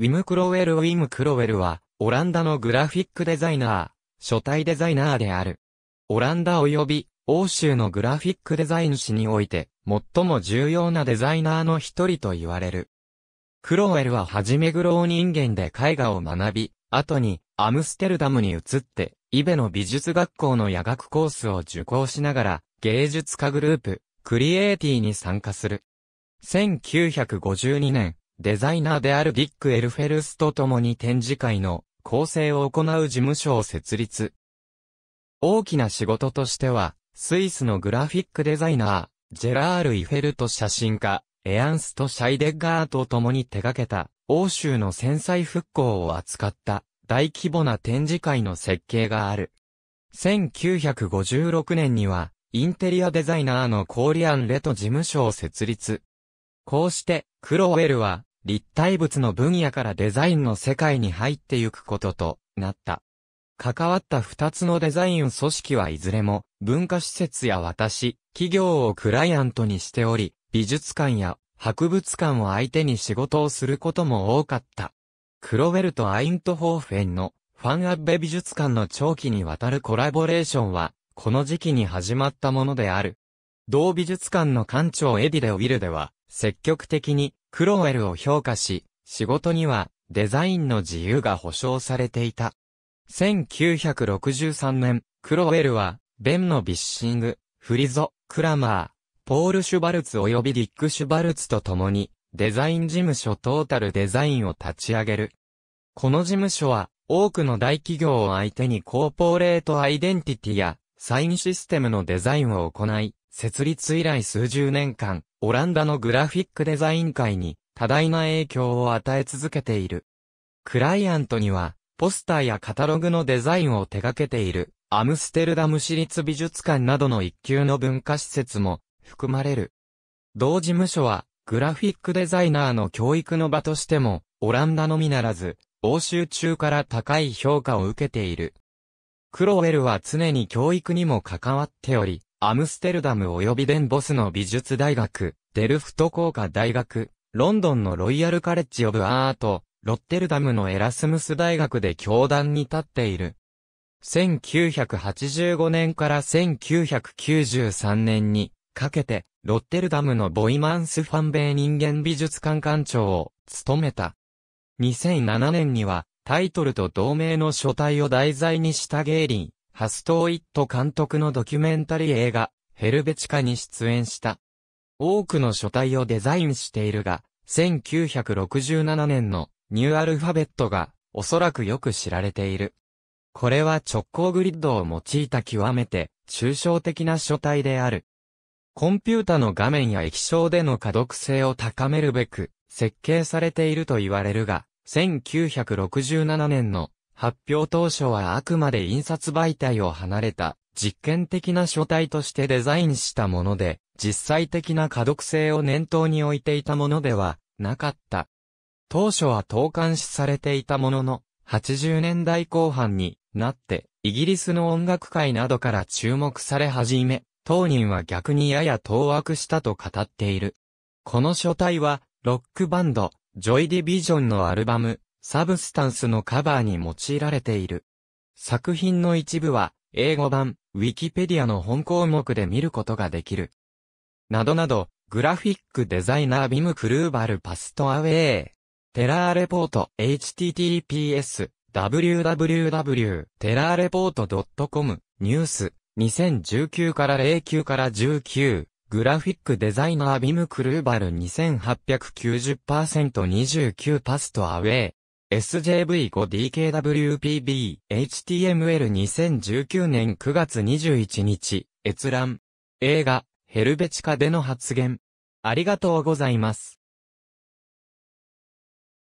ウィム・クロウェル・ウィム・クロウェルは、オランダのグラフィックデザイナー、書体デザイナーである。オランダ及び、欧州のグラフィックデザイン史において、最も重要なデザイナーの一人と言われる。クロウェルははじめグロー人間で絵画を学び、後にアムステルダムに移って、イベの美術学校の夜学コースを受講しながら、芸術家グループ、クリエイティに参加する。1952年、デザイナーであるディック・エルフェルスと共に展示会の構成を行う事務所を設立。大きな仕事としては、スイスのグラフィックデザイナー、ジェラール・イフェルト写真家、エアンスト・シャイデッガーと共に手掛けた、欧州の戦災復興を扱った大規模な展示会の設計がある。1956年には、インテリアデザイナーのコーリアン・レト事務所を設立。こうして、クロウェルは、立体物の分野からデザインの世界に入ってゆくこととなった。関わった二つのデザイン組織はいずれも文化施設や私、企業をクライアントにしており、美術館や博物館を相手に仕事をすることも多かった。クロウェルとアイントホーフェンのファンアッベ美術館の長期にわたるコラボレーションは、この時期に始まったものである。同美術館の館長エディレ・ウィルでは、積極的にクロウェルを評価し、仕事にはデザインの自由が保障されていた。1963年、クロウェルは、ベンのビッシング、フリゾ、クラマー、ポール・シュバルツ及びディック・シュバルツと共に、デザイン事務所トータルデザインを立ち上げる。この事務所は、多くの大企業を相手にコーポレートアイデンティティや、サインシステムのデザインを行い、設立以来数十年間、オランダのグラフィックデザイン界に多大な影響を与え続けている。クライアントには、ポスターやカタログのデザインを手掛けている、アムステルダム市立美術館などの一級の文化施設も含まれる。同事務所は、グラフィックデザイナーの教育の場としても、オランダのみならず、欧州中から高い評価を受けている。クロウェルは常に教育にも関わっており、アムステルダム及びデンボスの美術大学、デルフト工科大学、ロンドンのロイヤルカレッジオブアート、ロッテルダムのエラスムス大学で教壇に立っている。1985年から1993年にかけて、ロッテルダムのボイマンス・ファンベイ人間美術館館長を務めた。2007年にはタイトルと同名の書体を題材にしたゲーリー。ハストーイット監督のドキュメンタリー映画、ヘルベチカに出演した。多くの書体をデザインしているが、1967年のニューアルファベットがおそらくよく知られている。これは直行グリッドを用いた極めて抽象的な書体である。コンピュータの画面や液晶での可読性を高めるべく設計されていると言われるが、1967年の発表当初はあくまで印刷媒体を離れた実験的な書体としてデザインしたもので、実際的な可読性を念頭に置いていたものではなかった。当初は投函しされていたものの、80年代後半になって、イギリスの音楽界などから注目され始め、当人は逆にやや当惑したと語っている。この書体は、ロックバンド、ジョイ・ディビジョンのアルバム、サブスタンスのカバーに用いられている。作品の一部は、英語版、ウィキペディアの本項目で見ることができる。などなど、グラフィックデザイナービム・クルーバル・パストアウェイ。テラーレポート、https、www、テラーレポート .com、ニュース、2019から09から19、グラフィックデザイナービム・クルーバル 2890%29 パストアウェイ。SJV5DKWPB、HTML2019 年9月21日、閲覧。映画、ヘルベチカでの発言。ありがとうございます。